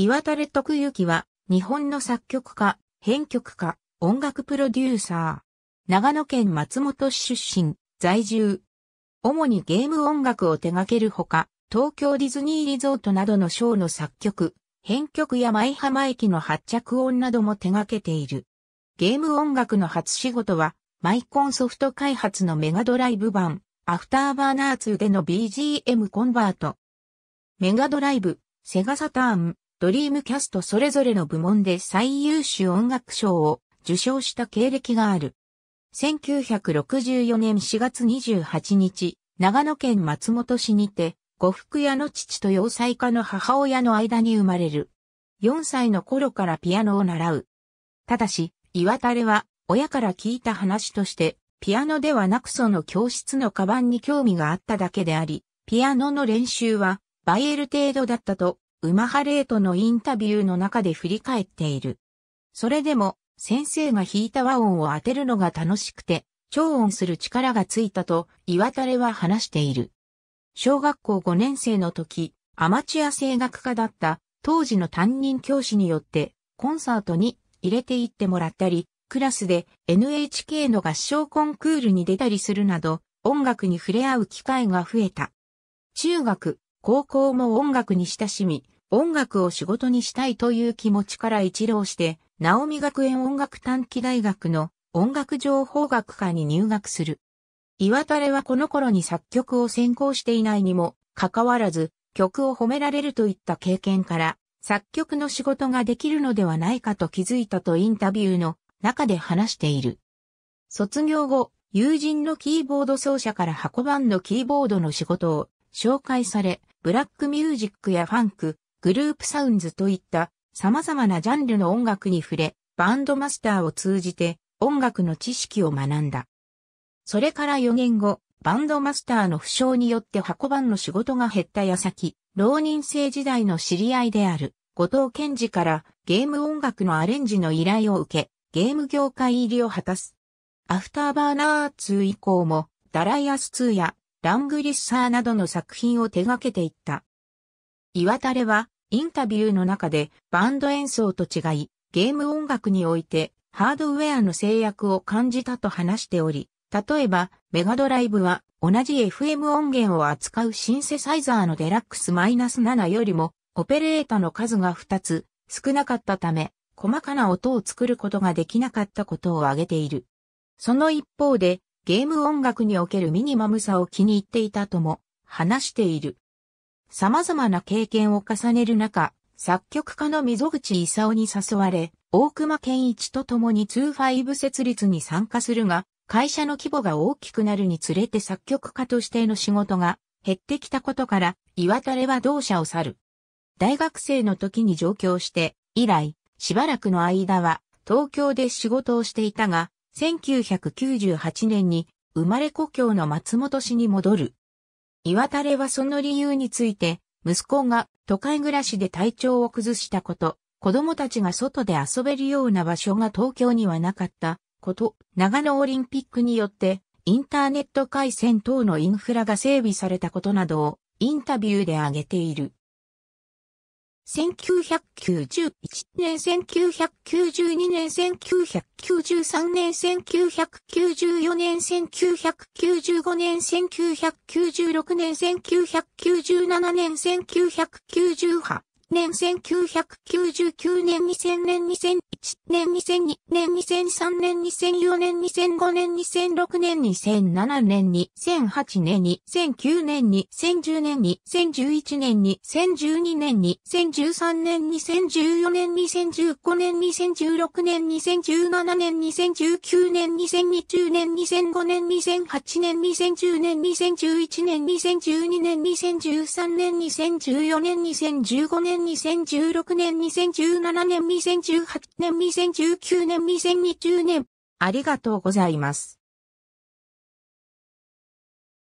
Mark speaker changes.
Speaker 1: 岩垂徳幸は、日本の作曲家、編曲家、音楽プロデューサー。長野県松本市出身、在住。主にゲーム音楽を手掛けるほか、東京ディズニーリゾートなどのショーの作曲、編曲や舞浜駅の発着音なども手掛けている。ゲーム音楽の初仕事は、マイコンソフト開発のメガドライブ版、アフターバーナー2での BGM コンバート。メガドライブ、セガサターン、ドリームキャストそれぞれの部門で最優秀音楽賞を受賞した経歴がある。1964年4月28日、長野県松本市にて、呉服屋の父と洋裁家の母親の間に生まれる。4歳の頃からピアノを習う。ただし、岩垂れは親から聞いた話として、ピアノではなくその教室のカバンに興味があっただけであり、ピアノの練習はバイエル程度だったとウマハレートのインタビューの中で振り返っている。それでも、先生が弾いた和音を当てるのが楽しくて、超音する力がついたと、岩垂れは話している。小学校5年生の時、アマチュア声楽家だった当時の担任教師によってコンサートに入れていってもらったり、クラスで NHK の合唱コンクールに出たりするなど音楽に触れ合う機会が増えた。中学、高校も音楽に親しみ、音楽を仕事にしたいという気持ちから一浪して、ナオミ学園音楽短期大学の音楽情報学科に入学する。岩垂はこの頃に作曲を専攻していないにも、かかわらず、曲を褒められるといった経験から、作曲の仕事ができるのではないかと気づいたとインタビューの中で話している。卒業後、友人のキーボード奏者から箱版のキーボードの仕事を紹介され、ブラックミュージックやファンク、グループサウンズといった様々なジャンルの音楽に触れ、バンドマスターを通じて音楽の知識を学んだ。それから4年後、バンドマスターの負傷によって箱番の仕事が減った矢先、浪人生時代の知り合いである、後藤健二からゲーム音楽のアレンジの依頼を受け、ゲーム業界入りを果たす。アフターバーナー2以降も、ダライアス2やラングリッサーなどの作品を手掛けていった。岩垂れは、インタビューの中でバンド演奏と違い、ゲーム音楽においてハードウェアの制約を感じたと話しており、例えばメガドライブは同じ FM 音源を扱うシンセサイザーのデラックス -7 よりもオペレータの数が2つ少なかったため、細かな音を作ることができなかったことを挙げている。その一方でゲーム音楽におけるミニマムさを気に入っていたとも話している。様々な経験を重ねる中、作曲家の溝口勲に誘われ、大熊健一と共に2-5設立に参加するが、会社の規模が大きくなるにつれて作曲家としての仕事が減ってきたことから、岩垂れは同社を去る。大学生の時に上京して、以来、しばらくの間は東京で仕事をしていたが、1998年に生まれ故郷の松本市に戻る。岩垂れはその理由について、息子が都会暮らしで体調を崩したこと、子供たちが外で遊べるような場所が東京にはなかったこと、長野オリンピックによってインターネット回線等のインフラが整備されたことなどをインタビューで挙げている。1991年、1992年、1993年、1994年、1995年、1996年、1997年、1998年1999年2000年2001年2002年2003年2004年2005年2006年2007年2008年2009年2010年2011年2012年2013年2014年2015年2016年2017年2019年2020年2005年2008年2010年2011年2012年2013年2014年2015年年、2016年、2017年、2018年、2019年、2020年。ありがとうございます。